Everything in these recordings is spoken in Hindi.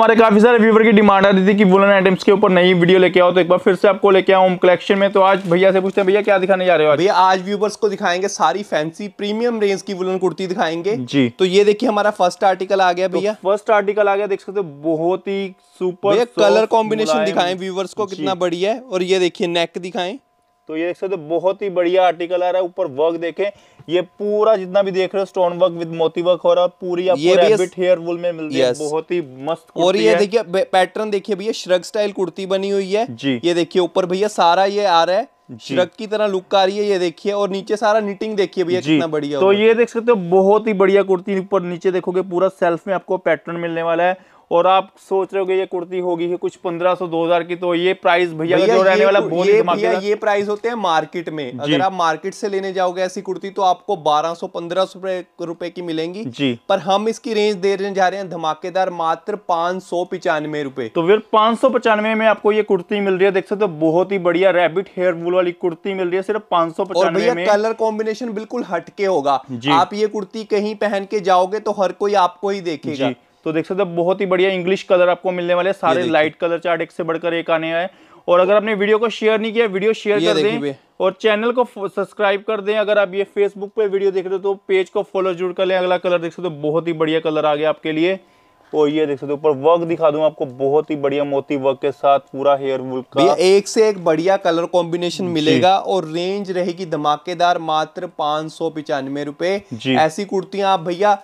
हमारे काफ़ी सारे व्यूवर की डिमांड आ रही थी कि वुलन आइटम्स के ऊपर नई वीडियो लेके आओ तो एक बार फिर से आपको लेके आओ कलेक्शन में तो आज भैया से पूछते हैं भैया क्या दिखाने जा रहे हो भैया आज व्यूवर्स को दिखाएंगे सारी फैंसी प्रीमियम रेंज की वुलन कुर्ती दिखाएंगे जी तो ये देखिए हमारा फर्स्ट आर्टिकल आ गया तो भैया फर्स्ट आर्टिकल आ गया देख सकते बहुत ही सुपर कलर कॉम्बिनेशन दिखाए व्यूवर्स को कितना बढ़िया है और ये देखिए नेक दिखाए तो ये देख सकते बहुत ही बढ़िया आर्टिकल आ रहा है ऊपर वर्क देखें ये पूरा जितना भी देख रहे हो stone work with moti work हो रहा है पूरी आपको हेयर वुल में मिल रही है बहुत ही मस्त और ये देखिए पैटर्न देखिए भैया श्रग स्टाइल कुर्ती बनी हुई है जी ये देखिए ऊपर भैया सारा ये आ रहा है श्रग की तरह लुक आ रही है ये देखिए और नीचे सारा निटिंग देखिए भैया कितना बढ़िया तो ये देख सकते हो बहुत ही बढ़िया कुर्ती ऊपर नीचे देखोगे पूरा सेल्फ में आपको पैटर्न मिलने वाला है और आप सोच रहे हो ये कुर्ती होगी कुछ पंद्रह सौ दो हजार की तो ये प्राइस भैया जो रहने वाला बहुत ये ये प्राइस होते हैं मार्केट में अगर आप मार्केट से लेने जाओगे ऐसी कुर्ती तो आपको बारह पंद्रह सौ रुपए की मिलेंगी जी पर हम इसकी रेंज देने जा रहे हैं धमाकेदार मात्र पाँच सौ पिचानवे रुपए तो फिर पांच सौ पचानवे में आपको ये कुर्ती मिल रही है देख सकते बहुत ही बढ़िया रेबिट हेयर वूल वाली कुर्ती मिल रही है सिर्फ पांच सौ पचानवे में कलर कॉम्बिनेशन बिल्कुल हटके होगा आप ये कुर्ती कहीं पहन के जाओगे तो हर कोई आपको ही देखेगा तो देख सकते हो बहुत ही बढ़िया इंग्लिश कलर आपको मिलने वाले सारे लाइट कलर चार्ट एक से बढ़कर एक आने आए और अगर आपने वीडियो को शेयर नहीं किया वीडियो शेयर कर दें और चैनल को सब्सक्राइब कर दें अगर आप ये फेसबुक पे वीडियो देख रहे हो तो पेज को फॉलो जरूर कर लें अगला कलर देख सकते हो बहुत ही बढ़िया कलर आ गया आपके लिए और ये देख सकते हो ऊपर वर्क दिखा दूं आपको बहुत ही बढ़िया मोती वर्क के साथ पूरा हेयर वुल का एक से एक बढ़िया कलर कॉम्बिनेशन मिलेगा और रेंज रहेगी धमाकेदार मात्र पांच सौ पिचानवे रुपए ऐसी कुर्तियां आप भैया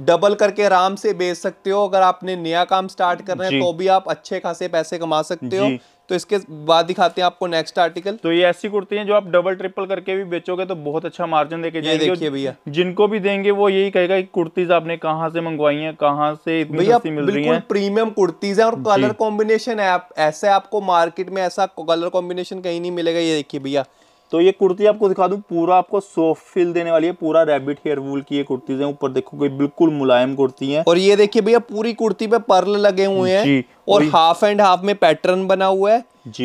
डबल करके आराम से बेच सकते हो अगर आपने नया काम स्टार्ट करना है तो भी आप अच्छे खासे पैसे कमा सकते हो तो इसके बाद दिखाते हैं आपको नेक्स्ट आर्टिकल तो ये ऐसी कुर्ती है जो आप डबल ट्रिपल करके भी बेचोगे तो बहुत अच्छा मार्जिन देके देखिए भैया जिनको भी देंगे वो यही कहेगा कि कुर्तीज आपने कहा से मंगवाई हैं कहाँ से इतनी सस्ती मिल रही हैं प्रीमियम कुर्तीज हैं और कलर कॉम्बिनेशन है आप ऐसे आपको मार्केट में ऐसा कलर कॉम्बिनेशन कहीं नहीं मिलेगा ये देखिए भैया तो ये कुर्ती आपको दिखा दूँ पूरा आपको सॉफ्ट फील देने वाली है पूरा रेबिट हेयर वूल की ये कुर्ती है ऊपर देखो कोई बिल्कुल मुलायम कुर्ती है और ये देखिए भैया पूरी कुर्ती पे पर्ल लगे हुए हैं और हाफ एंड हाफ में पैटर्न बना हुआ है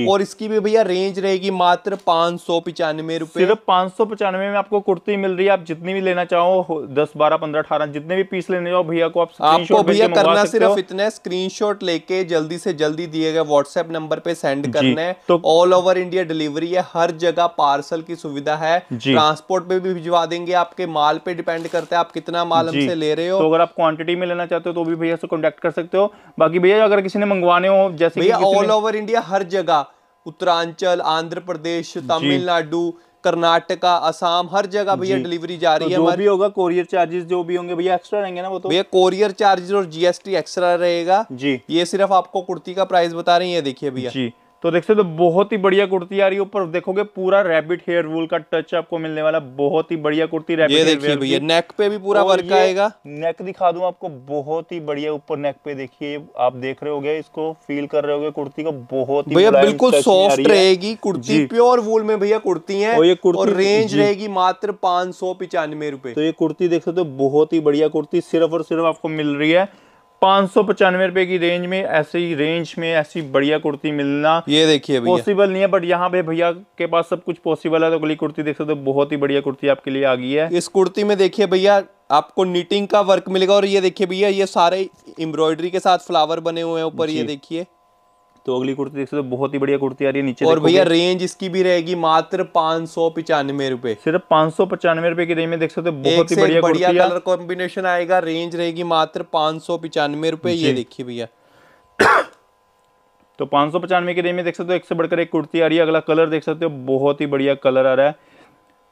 और इसकी भी भैया रेंज रहेगी मात्र पांच सौ पिचानवे रुपए सिर्फ पांच सौ पिचानवे में आपको कुर्ती मिल रही है आप जितनी भी लेना चाहो दस बारह पंद्रह अठारह जितने भी पीस लेने जाओ भैया को आप आपको भैया करना सिर्फ इतने स्क्रीन लेके जल्दी से जल्दी दिए गए व्हाट्सएप नंबर पे सेंड करना है तो ऑल ओवर इंडिया डिलीवरी है हर जगह पार्सल की सुविधा है ट्रांसपोर्ट पे भी भिजवा देंगे आपके माल पे डिपेंड करते हैं आप कितना माल हमसे ले रहे हो तो अगर आप क्वांटिटी में लेना चाहते हो तो भी भैया से कॉन्टेक्ट कर सकते हो बाकी भैया अगर किसी ने मंगवाने हो जैसे भैया ऑल ओवर इंडिया हर जगह जगह उत्तरांचल आंध्र प्रदेश तमिलनाडु कर्नाटका असम हर जगह भैया डिलीवरी जा रही तो है जो भी होगा कोरियर चार्जेस जो भी होंगे भैया एक्स्ट्रा रहेंगे ना वो तो भैया कोरियर चार्जेस और जीएसटी एक्स्ट्रा रहेगा जी ये सिर्फ आपको कुर्ती का प्राइस बता रही है देखिए भैया तो देख सकते हो तो बहुत ही बढ़िया कुर्ती आ रही है ऊपर देखोगे पूरा रैबिट हेयर वूल का टच आपको मिलने वाला बहुत ही बढ़िया कुर्ती ये देखिए भैया नेक पे भी पूरा वर्क आएगा नेक दिखा दूं आपको बहुत ही बढ़िया ऊपर नेक पे देखिए आप देख रहे होगे इसको फील कर रहे होगे कुर्ती को बहुत ही भैया बिल्कुल सॉफ्ट रहेगी कुर्ती प्योर वूल में भैया कुर्ती है और रेंज रहेगी मात्र पांच सौ पिचानवे रूपए तो ये कुर्ती देख सकते हो बहुत ही बढ़िया कुर्ती सिर्फ और सिर्फ आपको मिल रही है पाँच सौ पचानवे रुपए की रेंज में ऐसी रेंज में ऐसी बढ़िया कुर्ती मिलना ये देखिए पॉसिबल नहीं है बट यहाँ पे भैया के पास सब कुछ पॉसिबल है तो अगली कुर्ती देख सकते हो बहुत ही बढ़िया कुर्ती आपके लिए आ गई है इस कुर्ती में देखिए भैया आपको नीटिंग का वर्क मिलेगा और ये देखिए भैया ये सारे एम्ब्रॉयडरी के साथ फ्लावर बने हुए हैं ऊपर ये देखिए तो अगली कुर्ती देख सकते हो बहुत ही बढ़िया कुर्ती आ रही है नीचे और भैया रेंज इसकी भी रहेगी मात्र पांच सौ पिचानवे रुपए सिर्फ पांच सौ पचानवे रुपए की रेंज में देख सकते हो बहुत ही बढ़िया बढ़िया कलर कॉम्बिनेशन आएगा रेंज रहेगी मात्र पांच सौ पिचानवे रुपए ये देखिए भैया तो पांच सौ पचानवे की रेंज में देख सकते हो एक से बढ़कर एक कुर्ती आ रही है अगला कलर देख सकते हो बहुत ही बढ़िया कलर आ रहा है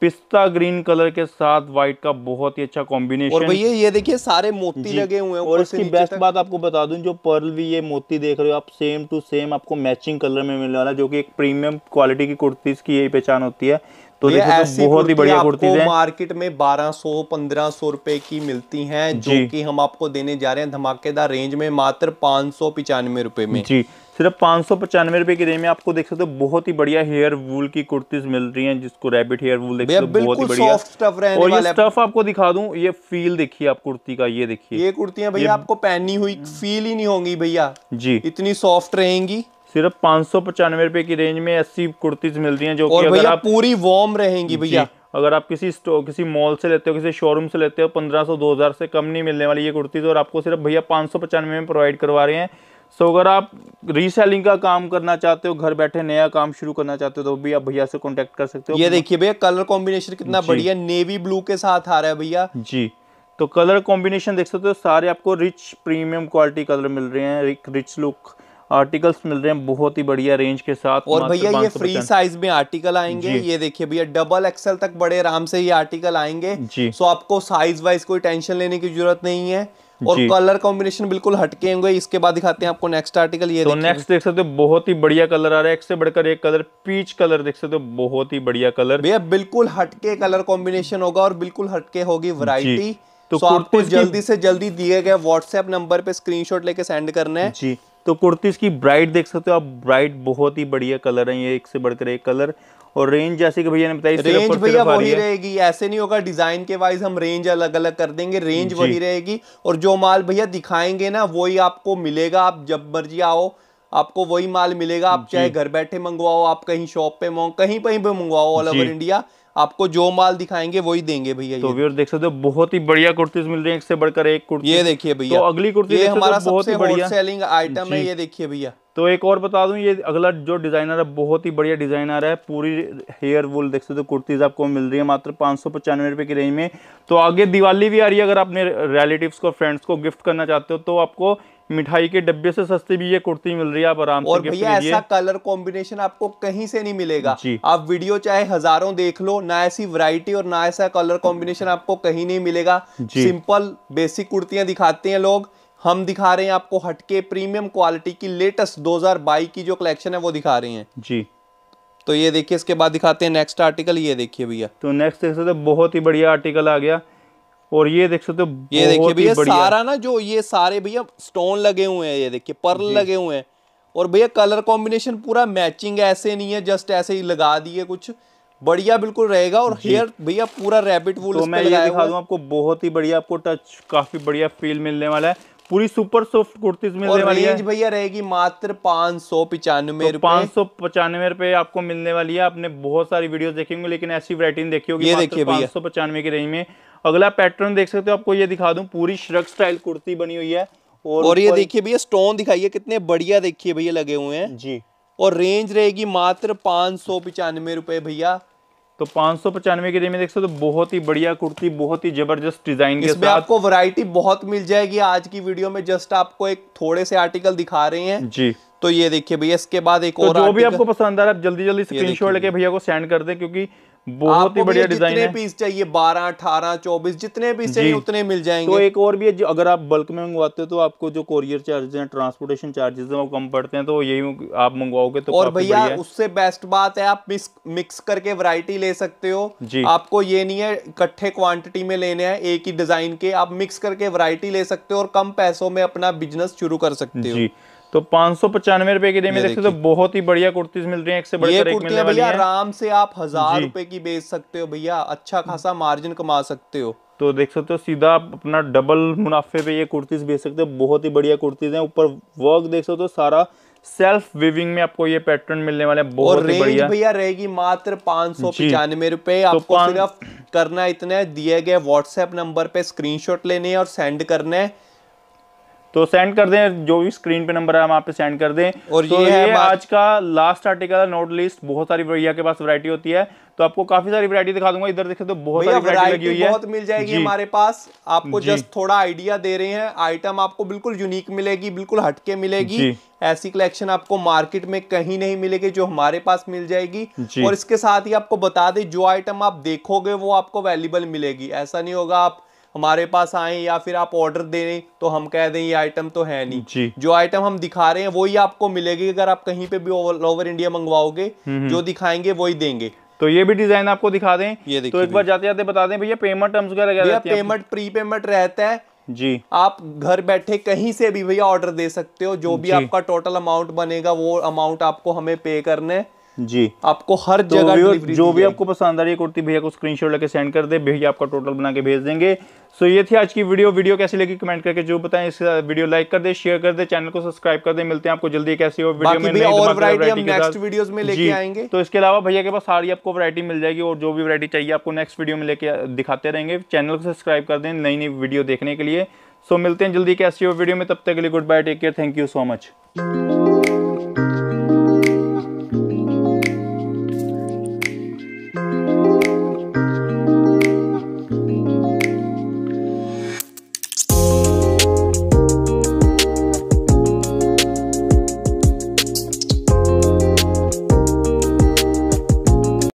पिस्ता ग्रीन कलर के साथ व्हाइट का बहुत ही अच्छा कॉम्बिनेशन और भैया ये देखिए सारे मोती लगे हुए हैं और इसकी बेस्ट बात आपको बता दूं जो पर्ल भी ये मोती देख रहे हो आप सेम टू सेम आपको मैचिंग कलर में मिलने वाला जो कि एक प्रीमियम क्वालिटी की कुर्तीज की यही पहचान होती है तो ये तो ऐसी तो बहुत ही बढ़िया कुर्ती है मार्केट में 1200 1500 रुपए की मिलती हैं जो कि हम आपको देने जा रहे हैं धमाकेदार रेंज में मात्र पांच सौ पिचानवे रुपए में जी सिर्फ पाँच सौ पचानवे रुपए की रेंज में आपको देख सकते हो बहुत ही बढ़िया हेयर वूल की कुर्तीज मिल रही हैं जिसको रैबिट हेयर वूल देख सकते हो बहुत ही बढ़िया स्टफ और ये स्टफ आपको दिखा दूं ये फील देखिए आप कुर्ती का ये देखिए ये कुर्तियां भैया आपको पहनी हुई फील ही नहीं होंगी भैया जी इतनी सॉफ्ट रहेंगी सिर्फ पाँच सौ पचानवे रुपए की रेंज में ऐसी कुर्तीज मिल रही है जो कि आप पूरी वार्म रहेंगी भैया अगर आप किसी स्टोर किसी मॉल से लेते हो किसी शोरूम से लेते हो पंद्रह सौ दो हज़ार से कम नहीं मिलने वाली ये कुर्तीज़ और आपको सिर्फ भैया पाँच सौ पचानवे में प्रोवाइड करवा रहे हैं सो so, अगर आप रीसेलिंग का काम करना चाहते हो घर बैठे नया काम शुरू करना चाहते हो तो भी आप भैया से कॉन्टेक्ट कर सकते हो ये देखिए भैया कलर कॉम्बिनेशन कितना बढ़िया नेवी ब्लू के साथ आ रहा है भैया जी तो कलर कॉम्बिनेशन देख सकते हो सारे आपको रिच प्रीमियम क्वालिटी कलर मिल रहे हैं रिच लुक आर्टिकल्स मिल रहे हैं बहुत ही बढ़िया रेंज के साथ और भैया ये फ्री साइज में आर्टिकल आएंगे ये देखिए भैया डबल एक्सएल तक बड़े आराम से ये आर्टिकल आएंगे जी सो आपको साइज वाइज कोई टेंशन लेने की जरूरत नहीं है और कलर कॉम्बिनेशन बिल्कुल हटके होंगे इसके बाद दिखाते हैं आपको नेक्स्ट आर्टिकल ये तो नेक्स्ट देख सकते हो बहुत ही बढ़िया कलर आ रहा है एक से बढ़कर एक कलर पीच कलर देख सकते हो बहुत ही बढ़िया कलर भैया बिल्कुल हटके कलर कॉम्बिनेशन होगा और बिल्कुल हटके होगी वरायटी तो so आपको जल्दी से जल्दी दिए गए व्हाट्सएप नंबर पे स्क्रीनशॉट लेके सेंड करना है जी तो कुर्ती की ब्राइट देख सकते हो आप ब्राइट बहुत ही बढ़िया कलर है ये एक से बढ़कर एक कलर और रेंज जैसे कि भैया ने बताई रेंज भैया वही रहेगी ऐसे नहीं होगा डिजाइन के वाइज हम रेंज अलग अलग कर देंगे रेंज वही रहेगी और जो माल भैया दिखाएंगे ना वही आपको मिलेगा आप जब मर्जी आओ आपको वही माल मिलेगा आप चाहे घर बैठे मंगवाओ आप कहीं शॉप पे मंगवाओ कहीं पर मंगवाओ ऑल ओवर इंडिया आपको जो माल दिखाएंगे वही देंगे भैया तो व्यूअर्स देख सकते हो बहुत ही बढ़िया कुर्तीज मिल रही है एक से बढ़कर एक कुर्ती ये देखिए भैया तो अगली कुर्ती हमारा बहुत ही बढ़िया सेलिंग आइटम है ये देखिए भैया तो एक और बता दूं ये अगला जो डिज़ाइनर है बहुत ही बढ़िया डिज़ाइनर है पूरी हेयर वुल देख सकते हो तो कुर्तीज़ आपको मिल रही है मात्र पाँच सौ पचानवे रुपए की रेंज में तो आगे दिवाली भी आ रही है अगर आपने रिलेटिव्स को फ्रेंड्स को गिफ्ट करना चाहते हो तो आपको मिठाई के डब्बे से सस्ती भी ये कुर्ती मिल रही है आप आराम और भैया ऐसा कलर कॉम्बिनेशन आपको कहीं से नहीं मिलेगा आप वीडियो चाहे हजारों देख लो ना ऐसी वैरायटी और ना ऐसा कलर कॉम्बिनेशन आपको कहीं नहीं मिलेगा सिंपल बेसिक कुर्तियां दिखाते हैं लोग हम दिखा रहे हैं आपको हटके प्रीमियम क्वालिटी की लेटेस्ट दो की जो कलेक्शन है वो दिखा रहे हैं जी तो ये देखिए इसके बाद दिखाते हैं नेक्स्ट आर्टिकल ये देखिए भैया तो नेक्स्ट देख सकते बहुत ही बढ़िया आर्टिकल आ गया और ये देख सकते हो ये देखिए भैया सारा ना जो ये सारे भैया स्टोन लगे हुए हैं ये देखिए पर्ल लगे हुए हैं और भैया कलर कॉम्बिनेशन पूरा मैचिंग है ऐसे नहीं है जस्ट ऐसे ही लगा दिए कुछ बढ़िया बिल्कुल रहेगा और हेयर भैया पूरा रैबिट वूल तो मैं ये दिखा दूं आपको बहुत ही बढ़िया आपको टच काफी बढ़िया फील मिलने वाला है पूरी सुपर सॉफ्ट कुर्तीज मिलने वाली है भैया रहेगी मात्र पाँच सौ पिचानवे तो पांच सौ पचानवे रुपए आपको मिलने वाली है आपने बहुत सारी वीडियो देखेंगे लेकिन ऐसी वरायटी देखी होगी ये देखिए भैया सौ पचानवे की रेंज में अगला पैटर्न देख सकते हो आपको ये दिखा दूं पूरी श्रक स्टाइल कुर्ती बनी हुई है और, और ये देखिए भैया स्टोन दिखाइए कितने बढ़िया देखिए भैया लगे हुए हैं जी और रेंज रहेगी मात्र पाँच सौ पचानवे रुपये भैया तो पाँच सौ पचानवे की रेंज में देख सकते हो तो बहुत ही बढ़िया कुर्ती बहुत ही जबरदस्त डिजाइन के साथ आपको वरायटी बहुत मिल जाएगी आज की वीडियो में जस्ट आपको एक थोड़े से आर्टिकल दिखा रहे हैं जी तो ये देखिए भैया इसके बाद एक तो और जो भी आपको पसंद आ रहा है आप जल्दी जल्दी स्क्रीनशॉट लेके भैया को सेंड कर दे क्योंकि बहुत ही बढ़िया डिजाइन है पीस चाहिए बारह अठारह चौबीस जितने पीस चाहिए उतने मिल जाएंगे तो एक और भी है जो अगर आप बल्क में मंगवाते हो तो आपको जो कोरियर चार्जेस हैं ट्रांसपोर्टेशन चार्जेस हैं वो कम पड़ते हैं तो यही आप मंगवाओगे तो और भैया उससे बेस्ट बात है आप मिक्स मिक्स करके वैरायटी ले सकते हो जी आपको ये नहीं है इकट्ठे क्वान्टिटी में लेने हैं एक ही डिजाइन के आप मिक्स करके वरायटी ले सकते हो और कम पैसों में अपना बिजनेस शुरू कर सकते हो तो पाँच सौ पचानवे रुपए की रेंज में देखते तो बहुत ही बढ़िया कुर्तीज मिल रही है एक से आराम से आप हजार रुपए की बेच सकते हो भैया अच्छा खासा मार्जिन कमा सकते हो तो देख सकते हो सीधा आप अपना डबल मुनाफे पे ये कुर्तीज बेच सकते हो बहुत ही बढ़िया कुर्तीज हैं ऊपर वर्क देख सकते हो सारा सेल्फ विविंग में आपको ये पैटर्न मिलने वाले हैं बहुत ही बढ़िया भैया रहेगी मात्र पाँच सौ पचानवे रुपए तो आपको पान... सिर्फ करना इतना है दिए गए व्हाट्सएप नंबर पे स्क्रीनशॉट लेने और सेंड करना है तो सेंड कर दें जो भी स्क्रीन पे नंबर है हम आप सेंड कर दें और तो ये, ये है आज का लास्ट आर्टिकल नोट लिस्ट बहुत सारी भैया के पास वैरायटी होती है तो आपको काफी सारी वैरायटी दिखा दूंगा इधर देखे तो बहुत सारी वैरायटी लगी हुई है बहुत मिल जाएगी हमारे पास आपको जस्ट थोड़ा आइडिया दे रहे हैं आइटम आपको बिल्कुल यूनिक मिलेगी बिल्कुल हटके मिलेगी ऐसी कलेक्शन आपको मार्केट में कहीं नहीं मिलेगी जो हमारे पास मिल जाएगी और इसके साथ ही आपको बता दे जो आइटम आप देखोगे वो आपको अवेलेबल मिलेगी ऐसा नहीं होगा आप हमारे पास आए या फिर आप ऑर्डर दे रहे तो हम कह दें ये आइटम तो है नहीं जी जो आइटम हम दिखा रहे हैं वही आपको मिलेगी अगर आप कहीं पे भी ऑल ओवर इंडिया मंगवाओगे हम्म, हम्म। जो दिखाएंगे वही देंगे तो ये भी डिजाइन आपको दिखा दें ये तो एक बार जाते जाते बता दें भैया पेमेंट टर्म्स वगैरह पेमेंट प्री पेमेंट रहता है जी आप घर बैठे कहीं से भी भैया ऑर्डर दे सकते हो जो भी आपका टोटल अमाउंट बनेगा वो अमाउंट आपको हमें पे करना है जी आपको हर तो जगह जो भी आपको पसंद आ रही है कुर्ती भैया को स्क्रीनशॉट लेके सेंड कर दे भैया आपका टोटल बना के भेज देंगे सो ये थी आज की वीडियो वीडियो कैसी लगी कमेंट करके जो बताएं इस वीडियो लाइक कर दे शेयर कर दे चैनल को सब्सक्राइब कर दे मिलते हैं आपको जल्दी कैसी हो वीडियो में और वैरायटी हम नेक्स्ट वीडियोस में लेके आएंगे तो इसके अलावा भैया के पास सारी आपको वैरायटी मिल जाएगी और जो भी वरायटी चाहिए आपको नेक्स्ट वीडियो में लेके दिखाते रहेंगे चैनल को सब्सक्राइब कर दें नई नई वीडियो देखने के लिए सो मिलते हैं जल्दी कैसी हो वीडियो में तब तक के लिए good bye take care thank you so much